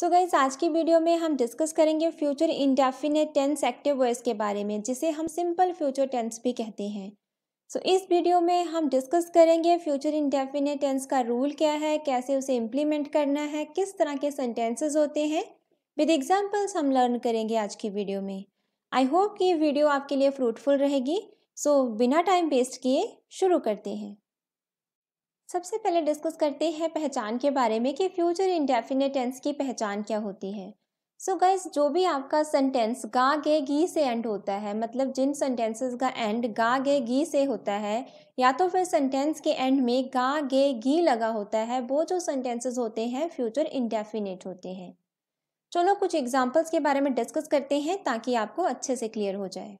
सो so guys आज की video में हम डिस्कस करेंगे future indefinite tense active words के बारे में जिसे हम सिंपल फ्यूचर टेंस भी कहते हैं सो so, इस वीडियो में हम डिस्कस करेंगे फ्यूचर इंडेफिनेट टेंस का रूल क्या है कैसे उसे इम्प्लीमेंट करना है किस तरह के सेंटेंसेस होते हैं विद एग्जाम्पल्स हम लर्न करेंगे आज की वीडियो में आई होप कि ये वीडियो आपके लिए फ्रूटफुल रहेगी सो so, बिना टाइम वेस्ट किए शुरू करते हैं सबसे पहले डिस्कस करते हैं पहचान के बारे में कि फ्यूचर इंडेफिनेट टेंस की पहचान क्या होती है सो so गाइज जो भी आपका सेंटेंस गा गे गी से एंड होता है मतलब जिन सेंटेंसेस का एंड गा गे गी से होता है या तो फिर सेंटेंस के एंड में गा गे गी लगा होता है वो जो सेंटेंसेस होते हैं फ्यूचर इंडेफिनेट होते हैं चलो कुछ एग्जाम्पल्स के बारे में डिस्कस करते हैं ताकि आपको अच्छे से क्लियर हो जाए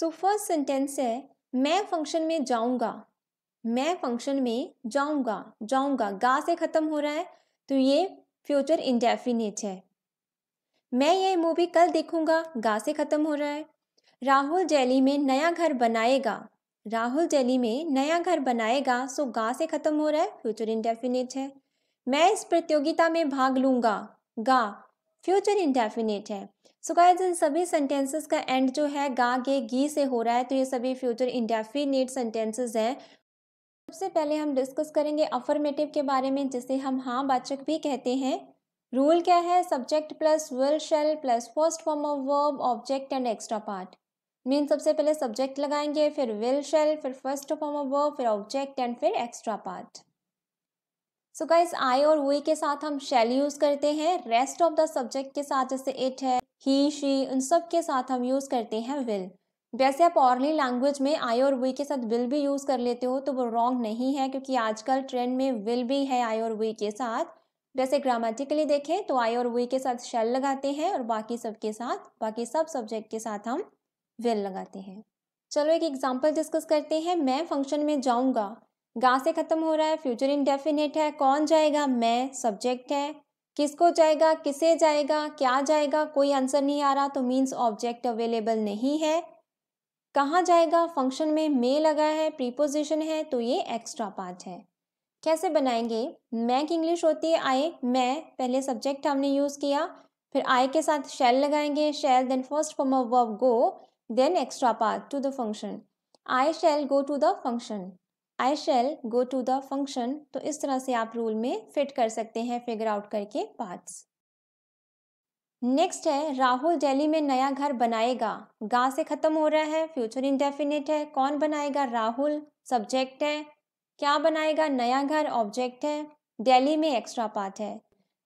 सो फर्स्ट सेंटेंस है मैं फंक्शन में जाऊँगा मैं फंक्शन में जाऊंगा जाऊंगा गा से ख़त्म हो रहा है तो ये फ्यूचर इंडेफिनेट है मैं ये मूवी कल देखूंगा गा से ख़त्म हो रहा है राहुल जैली में नया घर बनाएगा राहुल जैली में नया घर बनाएगा सो गा से ख़त्म हो रहा है फ्यूचर इंडेफिनेट है मैं इस प्रतियोगिता में भाग लूंगा गा फ्यूचर इंडेफिनेट है सो गाइस इन सभी सेंटेंसेस का एंड जो है गा गे गी से हो रहा है तो ये सभी फ्यूचर इंडेफिनेट सेंटेंसेस हैं सबसे पहले हम डिस्कस करेंगे अफर्मेटिव के बारे में जिसे हम हाँ वाचक भी कहते हैं रूल क्या है subject plus will shall plus first form of verb object and extra part mean सबसे पहले सब्जेक्ट लगाएंगे फिर विल शेल फिर फर्स्ट फॉर्म ऑफ वर्ब फिर ऑब्जेक्ट एंड फिर extra part so guys I और वी के साथ हम शेल यूज़ करते हैं रेस्ट ऑफ द सब्जेक्ट के साथ जैसे इट है ही शी उन सब के साथ हम यूज़ करते हैं विल वैसे आप ऑर्ली लैंग्वेज में आई और वी के साथ विल भी यूज़ कर लेते हो तो वो रॉन्ग नहीं है क्योंकि आजकल ट्रेंड में विल भी है आई और वी के साथ वैसे ग्रामेटिकली देखें तो आई और वी के साथ शेल लगाते हैं और बाकी सब के साथ बाकी सब सब्जेक्ट के साथ हम विल लगाते हैं चलो एक एग्जाम्पल डिस्कस करते हैं मैं फंक्शन में जाऊँगा गा से ख़त्म हो रहा है फ्यूचर इनडेफिनेट है कौन जाएगा मैं सब्जेक्ट है किसको जाएगा किसे जाएगा क्या जाएगा कोई आंसर नहीं आ रहा तो मीन्स ऑब्जेक्ट अवेलेबल नहीं है कहाँ जाएगा फंक्शन में मे लगा है प्रीपोजिशन है तो ये एक्स्ट्रा पार्ट है कैसे बनाएंगे मैक की इंग्लिश होती है आई मैं पहले सब्जेक्ट हमने यूज़ किया फिर आई के साथ शेल लगाएंगे shall then first form of verb go then extra part to the function I shall go to the function I shall go to the function तो इस तरह से आप रूल में फिट कर सकते हैं फिगर आउट करके पार्ट्स नेक्स्ट है राहुल दिल्ली में नया घर बनाएगा गा से खत्म हो रहा है फ्यूचर इंडेफिनेट है कौन बनाएगा राहुल सब्जेक्ट है क्या बनाएगा नया घर ऑब्जेक्ट है दिल्ली में एक्स्ट्रा पार्ट है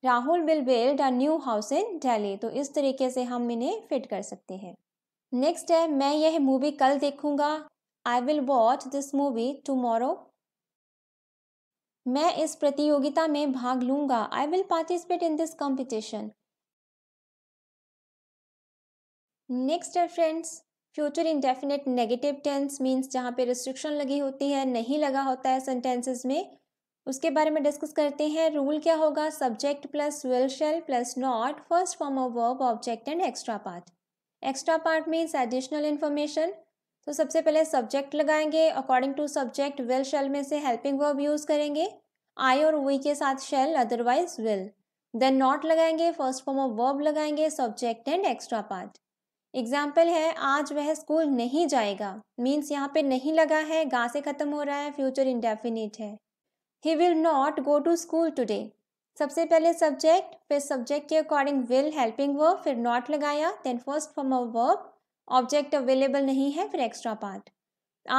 Rahul will build a new house in Delhi तो इस तरीके से हम इन्हें फिट कर सकते हैं नेक्स्ट है मैं यह मूवी कल देखूंगा I will watch this movie tomorrow मैं इस प्रतियोगिता में भाग लूंगा I will participate in this competition next है friends future indefinite negative tense means जहाँ पे रिस्ट्रिक्शन लगी होती है नहीं लगा होता है सेंटेंसेस में उसके बारे में डिस्कस करते हैं रूल क्या होगा subject plus will shall plus not first form of verb object and extra part extra part means additional information तो सबसे पहले सब्जेक्ट लगाएंगे according to subject will shall में से हेल्पिंग वर्ब यूज़ करेंगे आई और वी के साथ shall otherwise will then not लगाएंगे फर्स्ट फॉर्म ऑफ वर्ब लगाएंगे subject and extra part example है आज वह स्कूल नहीं जाएगा मीन्स यहाँ पे नहीं लगा है गा से ख़त्म हो रहा है फ्यूचर इंडेफिनिट है he will not go to school today सबसे पहले सब्जेक्ट फिर सब्जेक्ट के अकॉर्डिंग विल हेल्पिंग वर्ब फिर नॉट लगाया then first form of verb object available नहीं है फिर एक्स्ट्रा पार्ट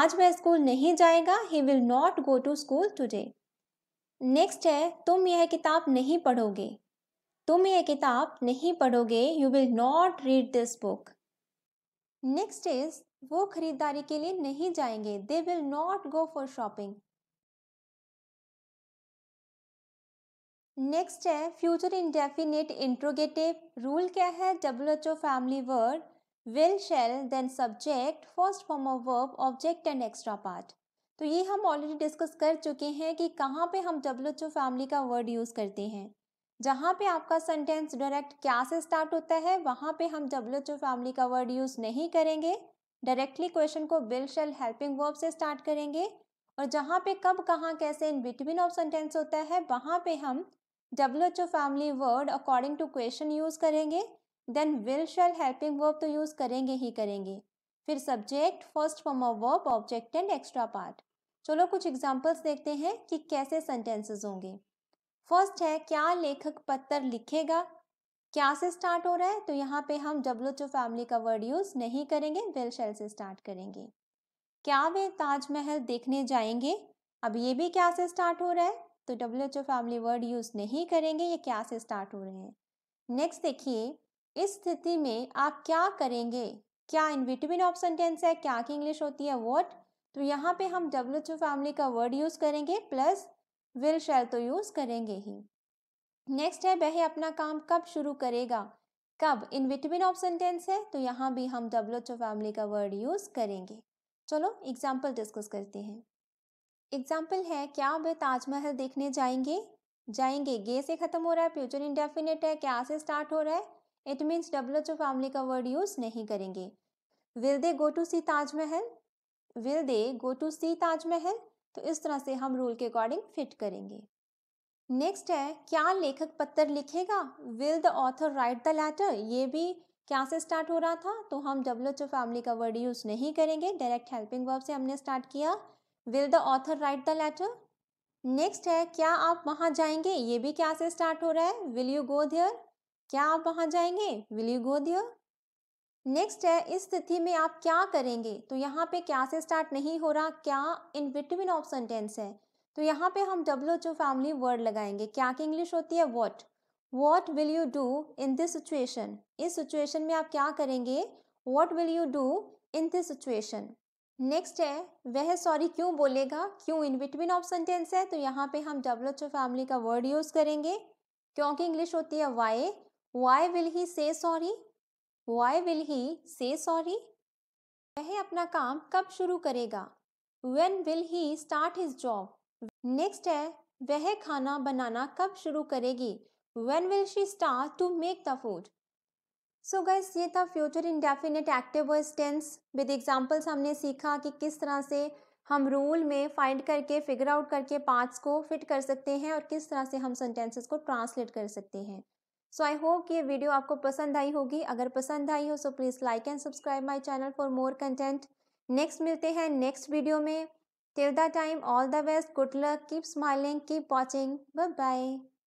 आज वह स्कूल नहीं जाएगा he will not go to school today next है तुम यह किताब नहीं पढ़ोगे तुम यह किताब नहीं पढ़ोगे you will not read this book next is वो खरीदारी के लिए नहीं जाएंगे they will not go for shopping next है फ्यूचर इनडेफिनेट इंट्रोगेटिव रूल क्या है W H O family word will shall then subject first form of verb object and extra part तो ये हम ऑलरेडी डिस्कस कर चुके हैं कि कहाँ पे हम डब्ल्यू एच ओ फैमिली का वर्ड यूज़ करते हैं जहाँ पे आपका सेंटेंस डायरेक्ट क्या से स्टार्ट होता है वहाँ पे हम डब्ल्यू फैमिली का वर्ड यूज़ नहीं करेंगे डायरेक्टली क्वेश्चन को बिल शेल हेल्पिंग वर्ब से स्टार्ट करेंगे और जहाँ पे कब कहाँ कैसे इन बिटवीन ऑफ सेंटेंस होता है वहाँ पे हम W H O family word according to question use करेंगे then will shall helping verb तो यूज़ करेंगे ही करेंगे फिर subject first form of verb object and extra part चलो कुछ एग्जाम्पल्स देखते हैं कि कैसे सेंटेंसेज होंगे फर्स्ट है क्या लेखक पत्र लिखेगा क्या से स्टार्ट हो रहा है तो यहाँ पे हम डब्लूच फैमिली का वर्ड यूज नहीं करेंगे विल शेल से स्टार्ट करेंगे क्या वे ताजमहल देखने जाएंगे अब ये भी क्या से स्टार्ट हो रहा है तो डब्ल्यू फैमिली वर्ड यूज नहीं करेंगे ये क्या से स्टार्ट हो रहे हैं नेक्स्ट देखिए इस स्थिति में आप क्या करेंगे क्या इन विटमिन ऑफ सेंटेंस है क्या की इंग्लिश होती है वॉट तो यहाँ पे हम डब्ल्यू फैमिली का वर्ड यूज करेंगे प्लस विल शैल तो यूज़ करेंगे ही नेक्स्ट है वह अपना काम कब शुरू करेगा कब इन विटमिन ऑफ सेंटेंस है तो यहाँ भी हम डब्लोचो फैमिली का वर्ड यूज़ करेंगे चलो एग्जाम्पल डिस्कस करते हैं एग्जाम्पल है क्या वे ताजमहल देखने जाएंगे जाएंगे गे से ख़त्म हो रहा है फ्यूचर इंडेफिनेट है क्या से स्टार्ट हो रहा है it means W W H O family का वर्ड यूज़ नहीं करेंगे will they go to see Taj Mahal will they go to see Taj Mahal तो इस तरह से हम रूल के अकॉर्डिंग फिट करेंगे नेक्स्ट है क्या लेखक पत्र लिखेगा will the author write the letter ये भी क्या से स्टार्ट हो रहा था तो हम डब्ल्यू एच ओ फैमिली का वर्ड यूज़ नहीं करेंगे डायरेक्ट हेल्पिंग वर्ब से हमने स्टार्ट किया will the author write the letter next है क्या आप वहाँ जाएंगे ये भी क्या से स्टार्ट हो रहा है विल यू गो देयर क्या आप वहाँ जाएंगे will you go there next है इस स्थिति में आप क्या करेंगे तो यहाँ पे क्या से स्टार्ट नहीं हो रहा क्या इन बिटवीन ऑफ सेंटेंस है तो यहाँ पे हम डब्ल्यू एच फैमिली वर्ड लगाएंगे क्या की इंग्लिश होती है what what will you do in this situation इस सिचुएशन में आप क्या करेंगे what will you do in this situation next है वह सॉरी क्यों बोलेगा क्यों इन बिटवीन ऑफ सेंटेंस है तो यहाँ पे हम डब्ल्यू एच फैमिली का वर्ड यूज़ करेंगे क्योंकि इंग्लिश होती है वाई वाई विल ही से sorry Why will he say sorry? वह अपना काम कब शुरू करेगा when will he start his job? Next है वह खाना बनाना कब शुरू करेगी when will she start to make the food so guys ये था फ्यूचर इनडेफिनेट एक्टिव वर्स टेंस विद एग्जाम्पल्स हमने सीखा कि किस तरह से हम रूल में फाइंड करके फिगर आउट करके पार्ट्स को फिट कर सकते हैं और किस तरह से हम सेंटेंसेस को ट्रांसलेट कर सकते हैं सो आई होप कि ये वीडियो आपको पसंद आई होगी अगर पसंद आई हो so please like and subscribe my channel for more content next मिलते हैं नेक्स्ट वीडियो में till the time all the best good luck keep smiling keep watching bye bye